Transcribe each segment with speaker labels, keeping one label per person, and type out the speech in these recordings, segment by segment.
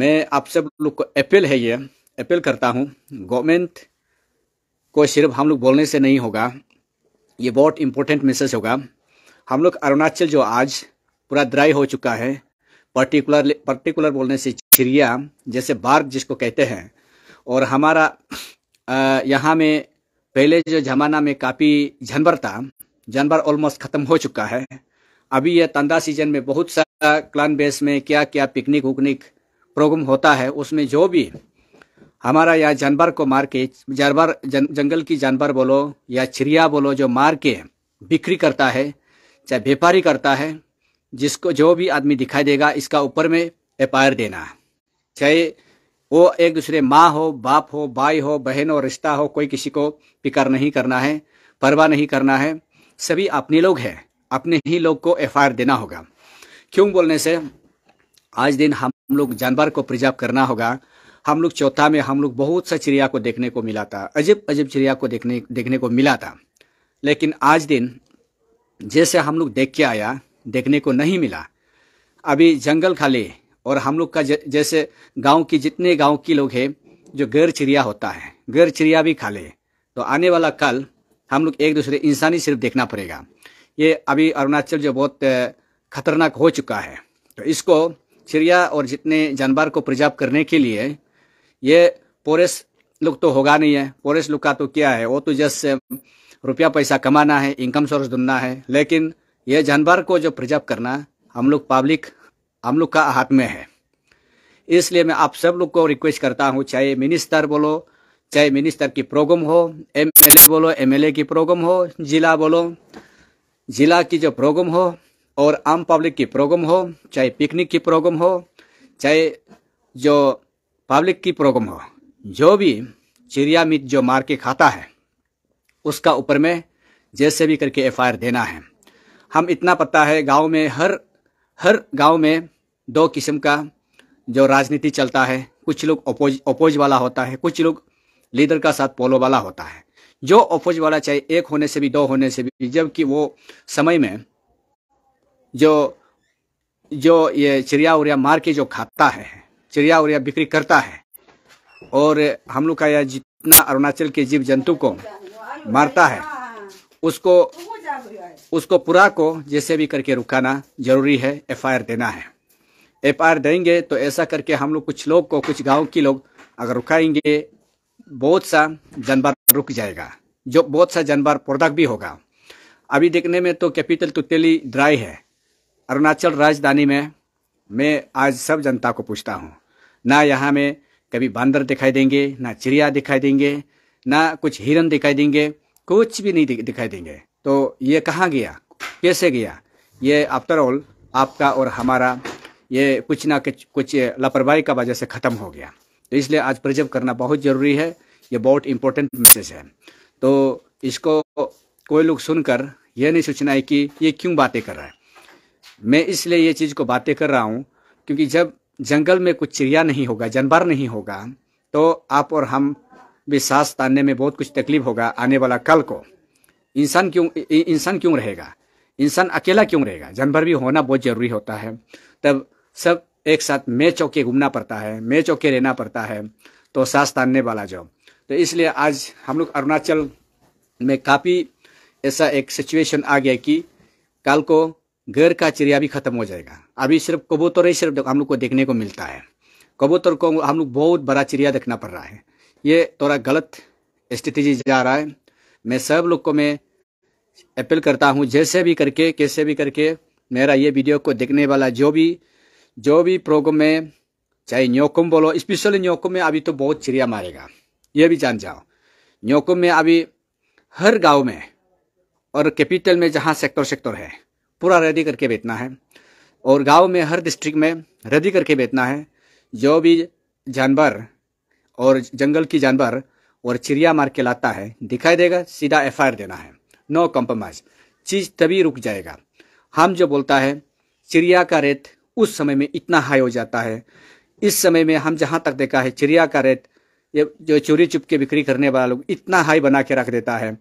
Speaker 1: मैं आप सब लोग को अपील है ये अपील करता हूँ गवर्नमेंट को सिर्फ हम लोग बोलने से नहीं होगा ये बहुत इम्पोर्टेंट मैसेज होगा हम लोग अरुणाचल जो आज पूरा ड्राई हो चुका है पर्टिकुलर पर्टिकुलर बोलने से चिड़िया जैसे बार्ग जिसको कहते हैं और हमारा यहाँ में पहले जो जमाना में काफ़ी जानवर था जानवर ऑलमोस्ट ख़त्म हो चुका है अभी यह तंदा सीजन में बहुत सारा क्लान बेस में क्या क्या पिकनिक उकनिक प्रोग्राम होता है उसमें जो भी हमारा या जानवर को मार के जानवर जन, जंगल की जानवर बोलो या चिड़िया बोलो जो मार के बिक्री करता है चाहे व्यापारी करता है जिसको जो भी आदमी दिखाई देगा इसका ऊपर में एफ देना चाहे वो एक दूसरे माँ हो बाप हो भाई हो बहन हो रिश्ता हो कोई किसी को फिकर नहीं करना है परवाह नहीं करना है सभी अपने लोग हैं अपने ही लोग को एफ देना होगा क्यों बोलने से आज दिन हम लोग जानवर को प्रिजर्व करना होगा हम लोग चौथा में हम लोग बहुत सा चिड़िया को देखने को मिला था अजीब अजीब चिड़िया को देखने देखने को मिला था लेकिन आज दिन जैसे हम लोग देख के आया देखने को नहीं मिला अभी जंगल खाली और हम लोग का जैसे गांव की जितने गांव की लोग हैं जो गैर चिड़िया होता है गैर चिड़िया भी खा ले तो आने वाला कल हम लोग एक दूसरे इंसानी सिर्फ देखना पड़ेगा ये अभी अरुणाचल जो बहुत खतरनाक हो चुका है तो इसको चिड़िया और जितने जानवर को प्रिजर्व करने के लिए ये पोरेस लुक तो होगा नहीं है पोरेस लुक का तो क्या है वो तो जस्ट रुपया पैसा कमाना है इनकम सोर्स ढूंढना है लेकिन ये जानवर को जो प्रिजर्व करना हम लोग पब्लिक हम लोग का हाथ में है इसलिए मैं आप सब लोग को रिक्वेस्ट करता हूँ चाहे मिनिस्टर बोलो चाहे मिनिस्टर की प्रोग्राम हो एमएलए बोलो एमएलए की प्रोग्राम हो जिला बोलो जिला की जो प्रोग्राम हो और आम पब्लिक की प्रोग्राम हो चाहे पिकनिक की प्रोग्राम हो चाहे जो पब्लिक की प्रोग्राम हो जो भी चिड़िया मीट जो मार के खाता है उसका ऊपर में जैसे भी करके एफ देना है हम इतना पता है गांव में हर हर गांव में दो किस्म का जो राजनीति चलता है कुछ लोग अपोज अपोज वाला होता है कुछ लोग लीडर का साथ पोलो वाला होता है जो अपोज वाला चाहे एक होने से भी दो होने से भी जबकि वो समय में जो जो ये चिड़िया उड़िया मार के जो खाता है चिड़िया उड़िया बिक्री करता है और हम लोग का यह जितना अरुणाचल के जीव जंतु को मारता है उसको उसको पूरा को जैसे भी करके रुकाना जरूरी है एफआईआर देना है एफआईआर देंगे तो ऐसा करके हम लोग कुछ लोग को कुछ गांव के लोग अगर रुकाएंगे बहुत सा जानवर रुक जाएगा जो बहुत सा जानवर प्रोडक्ट भी होगा अभी देखने में तो कैपिटल तो तेली ड्राई है अरुणाचल राजधानी में मैं आज सब जनता को पूछता हूँ ना यहाँ में कभी बंदर दिखाई देंगे ना चिड़िया दिखाई देंगे ना कुछ हिरन दिखाई देंगे कुछ भी नहीं दिखाई देंगे तो ये कहाँ गया कैसे गया ये आफ्टर ऑल आपका और हमारा ये कुछ ना कुछ कुछ लापरवाही का वजह से ख़त्म हो गया तो इसलिए आज प्रिजर्व करना बहुत ज़रूरी है ये बहुत इम्पोर्टेंट मैसेज है तो इसको कोई लोग सुनकर यह नहीं सोचना है कि ये क्यों बातें कर रहा है मैं इसलिए ये चीज़ को बातें कर रहा हूँ क्योंकि जब जंगल में कुछ चिड़िया नहीं होगा जानवर नहीं होगा तो आप और हम भी सांस तानने में बहुत कुछ तकलीफ होगा आने वाला कल को इंसान क्यों इंसान क्यों रहेगा इंसान अकेला क्यों रहेगा जानवर भी होना बहुत ज़रूरी होता है तब सब एक साथ मैं चौके घूमना पड़ता है मैं चौके रहना पड़ता है तो सांस तानने वाला जो तो इसलिए आज हम लोग अरुणाचल में काफ़ी ऐसा एक सिचुएशन आ गया कि कल को घर का चिड़िया भी खत्म हो जाएगा अभी सिर्फ कबूतर ही सिर्फ हम लोग को देखने को मिलता है कबूतर को हम लोग बहुत बड़ा चिड़िया देखना पड़ रहा है ये थोड़ा गलत स्ट्रेटेजी जा रहा है मैं सब लोग को मैं अपील करता हूँ जैसे भी करके कैसे भी करके मेरा ये वीडियो को देखने वाला जो भी जो भी प्रोग्राम में चाहे न्योकुम बोलो स्पेशली न्योकुम में अभी तो बहुत चिड़िया मारेगा ये भी जान जाओ न्योकुम में अभी हर गांव में और कैपिटल में जहाँ सेक्टर सेक्टर है पूरा रेडी करके बेचना है और गांव में हर डिस्ट्रिक्ट में रेडी करके बेचना है जो भी जानवर और जंगल की जानवर और चिड़िया मार के लाता है दिखाई देगा सीधा एफ देना है नो कॉम्प्रोमाइज चीज़ तभी रुक जाएगा हम जो बोलता है चिड़िया का रेत उस समय में इतना हाई हो जाता है इस समय में हम जहाँ तक देखा है चिड़िया का रेत ये जो चोरी चुप के बिक्री करने वाला लोग इतना हाई बना के रख देता है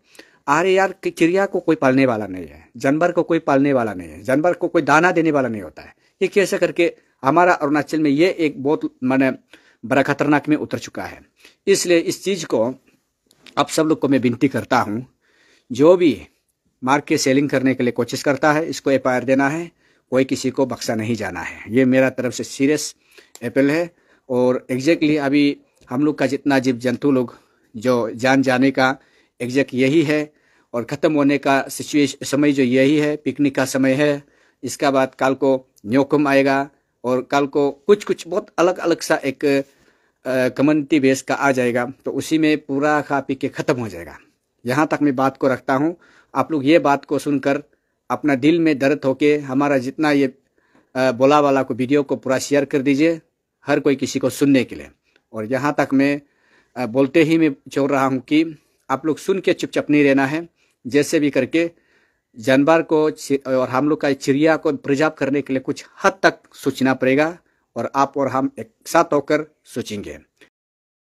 Speaker 1: अरे यार चिड़िया को कोई पालने वाला नहीं है जानवर को कोई पालने वाला नहीं है जानवर को कोई दाना देने वाला नहीं होता है ये कैसे करके हमारा अरुणाचल में ये एक बहुत मैंने बड़ा खतरनाक में उतर चुका है इसलिए इस चीज़ को आप सब लोग को मैं विनती करता हूँ जो भी मार्केट के सेलिंग करने के लिए कोशिश करता है इसको एफ देना है कोई किसी को बक्सा नहीं जाना है ये मेरा तरफ से सीरियस अपील है और एग्जैक्टली अभी हम लोग का जितना जीव जंतु लोग जो जान जाने का एग्जैक्ट यही है और ख़त्म होने का सिचुएशन समय जो यही है पिकनिक का समय है इसका बाद कल को न्योकम आएगा और कल को कुछ कुछ बहुत अलग अलग सा एक कम्युनिटी बेस का आ जाएगा तो उसी में पूरा खा पी के ख़त्म हो जाएगा यहाँ तक मैं बात को रखता हूँ आप लोग ये बात को सुनकर अपना दिल में दर्द होके हमारा जितना ये बोला वाला को वीडियो को पूरा शेयर कर दीजिए हर कोई किसी को सुनने के लिए और यहाँ तक मैं बोलते ही मैं छोड़ रहा हूँ कि आप लोग सुन के चुपचाप नहीं रहना है जैसे भी करके जानवर को और हम लोग का चिड़िया को प्रिजर्व करने के लिए कुछ हद तक सोचना पड़ेगा और आप और हम एक साथ होकर सोचेंगे